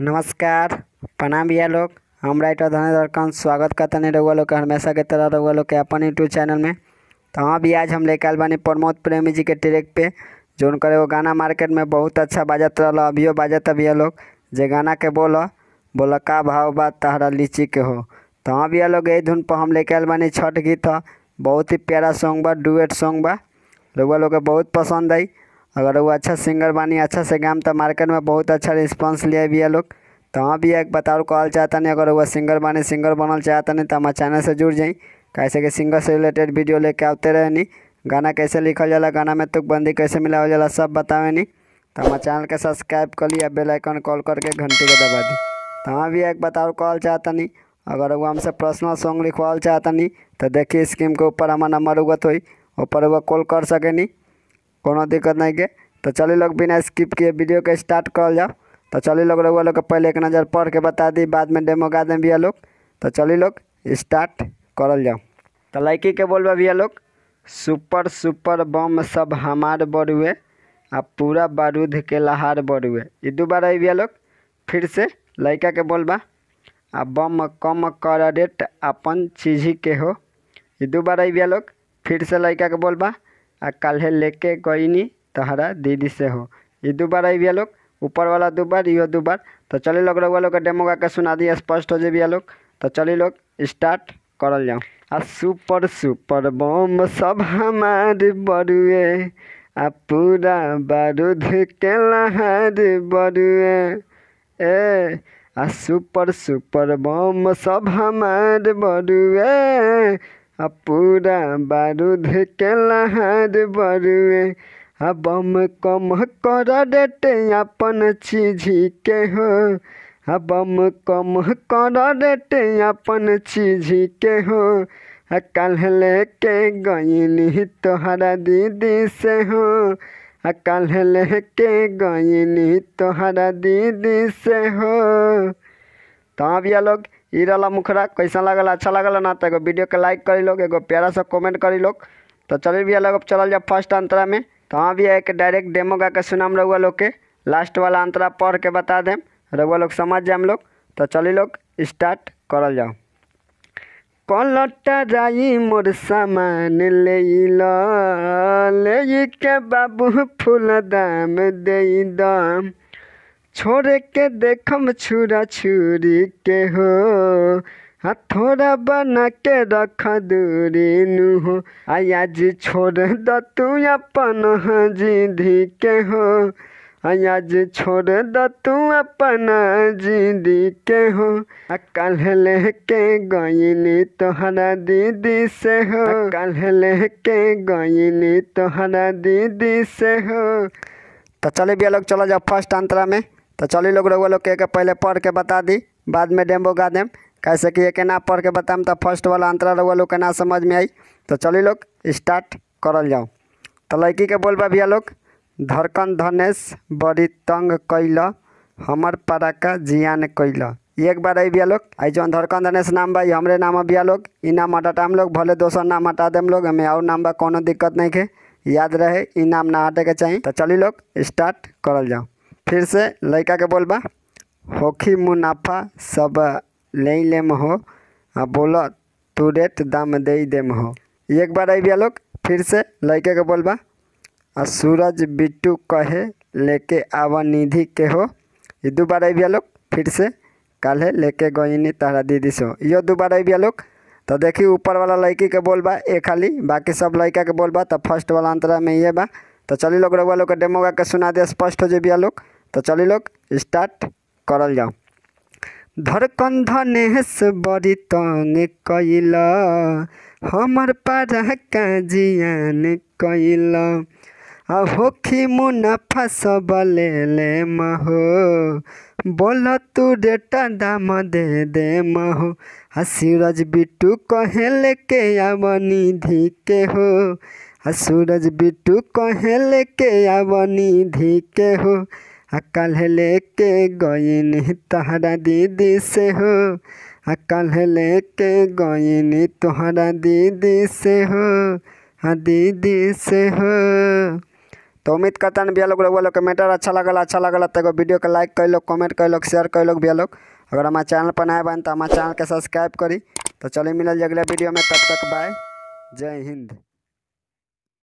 नमस्कार प्रणाम भैया लोग हम राइटर धने दरकान स्वागत करते हैं रउआ लोग हमेशा के तरह रउआ लोग के अपन यूट्यूब चैनल में तो हाँ भी आज हम लेकर आए बानी प्रमोद प्रेमी जी के ट्रैक पे जो उनका वो गाना मार्केट में बहुत अच्छा बाजत रहा अभियो बाजत भैया लोग जे गाना के बोलो बोल का भाव बात तहरा लीची के हो तो हाँ भैया लोग यही धुन पर हम लेकर आए बानी छठ गीत बहुत ही प्यारा सॉन्ग बा डुएट सॉन्ग बा रउआ लोग के बहुत पसंद आई अगर वो अच्छा सिंगर बानी अच्छा से गाम तो मार्केट में बहुत अच्छा रिस्पॉन्स लिया भैया लोग तो हाँ भी एक बताओ कॉल चाहता नहीं अगर वो सिंगर बने सिंगर बनल चाहता नहीं तो हमारे चैनल से जुड़ जाई कैसे कि सिंगर से रिलेटेड वीडियो लेके आते रहे नहीं गाना कैसे लिखल जाला गाना में तुकबंदी कैसे मिलावल जाला सब बतावे नहीं तो हमारे चैनल के सब्सक्राइब कर ली बेल आइकन कॉल करके घंटी के दबा दी तो हाँ भी एक बताओ कॉल चाहता नहीं अगर वो हमसे पर्सनल सॉन्ग लिखवाल चाहता नहीं तो देखिए स्कीम के ऊपर हमारा नंबर उगत हुई ऊपर वो कॉल कर सके नहीं कोनो दिक्कत नहीं के तो चलो लोग बिना स्किप किए वीडियो के स्टार्ट कर जाओ तो चलो लोग रघुआ लोग पहले एक नज़र पढ़ के बता दी बाद में डेमो गा दें भैया लोग तो चलो लोग स्टार्ट कर जाओ तो लड़की के बोलबा भैया लोग सुपर सुपर बम सब हमार बड़ुए आ पूरा बारूद के लहार बड़ुए ये दो बार आई भैया लोग फिर से लड़का के बोलबा आ बम कम कर रेट अपन चीज के हो ये दो बार आई भैया लोग फिर से लड़का के बोलबा आ कल लेके गईनी तहरा दीदी से हो ये दो बार आई भैया लोग ऊपर वाला दो बार यो दो तो चले लोग रउआ लोग के डेमो गा के सुना दिए स्पष्ट हो जाए भैया लोग तो चले लोग स्टार्ट करल जाऊँ आ सुपर सुपर बम सब हमार बड़ुए आ पूरा बारूद के लहर बड़ुए ए आ सुपर सुपर बम सब हमार बड़ुए पूरा बारूद के लहर बरुए अब हम कम कर देते अपन चीजी के हो अब हम कम कर देते अपन चीजी के हो कल लेके गईनी तोहरा दीदी से हो कल लेके गईनी तोहरा दीदी से हो हाँ भैया लोग ई रहा मुखरा कैसा लगल अच्छा लगल ना तो एगो वीडियो के लाइक करी लोग एगो प्यारा सा कमेंट करी लोग तो चलिए भैया लोग अब चल जाए फर्स्ट अंतरा में तो हाँ भैया एक डायरेक्ट डेमो गा के सुनाम रहुआ लोग के लास्ट वाला अंतरा पढ़ के बता दें रहुआ लोग समझ जाए हम लोग तो चलिए लोग स्टार्ट कर जाओ कलटा जाई मोर सामान ले ले के बाबू फूल दाम दे दाम छोड़ के देखम छुरा छुरी के हो हथोड़ा बना के रख दूरी नुहो आया जी छोड़ द तू अपन जिंदी के हो आया जी छोड़ द तू अपन जिंदी के हो कल लेके गईनी तोहरा दीदी से हो कल लेके गईनी तोहरा दीदी से हो तो चले भी लोग चला जाओ फर्स्ट अंतरा में तो चलिए लोग रोग लोग के, पहले पढ़ के बता दी बाद में डेम्बो गा देम कैसे कि एक ना पढ़ के बताएम तो फर्स्ट वाला अंतरा रोग लोग के ना समझ में आई तो चलिए लोग स्टार्ट करल जाओ तो लड़की के बोलबा भैया लोग धड़कन धनेश बड़ी तंग कैल हमर पराका जियान कैल एक बार आई भैया लोग आई जो धड़कन धनेश नाम बा हमरे नाम भैया लोग इ नाम हटाटा हम लोग भले दोसर नाम हटा देम लोग हमें और नाम बा कोनो दिक्कत नहीं के याद रहे इ नाम ना हटे के चाहिए तो चलिए लोग स्टार्ट करल जाओ फिर से लड़का के बोलबा होखी मुनाफा सब ले लेम हो आ बोलो रेट दाम दे देम हो एक बार अबिया लोग फिर से लड़के के बोलबा आ सूरज बिट्टू कहे लेके आवा निधि के हो ये दो बार अबिया लोग फिर से कल है लेके गईनी तारा दीदी से हो यो दो बार अबिया लोग तो देखी ऊपर वाला लड़की के बोलबा ए खाली बाकी सब लड़का के बोलबा तो फर्स्ट वाला अंतरा में ये बा तो चलिए लोग रउआ लोग के के सुना दे स्पष्ट हो जाए बिया लोग तो चलि लोग स्टार्ट करल जाओ धड़कंध नेहस बड़ी तंग कैल हमर पारा का जियान कैल आ होखी मुनाफा सब ले ले महो बोल तू डेटा दाम दे दे महो आ सूरज बिट्टू कहल के आब निधि के हो आ सूरज बिट्टू कहल के आब निधि के हो अकल लेके गईन तोहरा दीदी से हो अकल लेके गईन तोहरा दीदी से हो हाँ दीदी से हो तो उम्मीद करता भैया लोग लोग लोग के मैटर अच्छा लगल अच्छा लगल तक वीडियो के लाइक कैलोग कमेंट कैलोग शेयर कैलोग भैया लोग अगर हमारे चैनल पर नए बन तो हमारे चैनल के सब्सक्राइब करी तो चलिए मिलल अगले वीडियो में तब तक बाय जय हिंद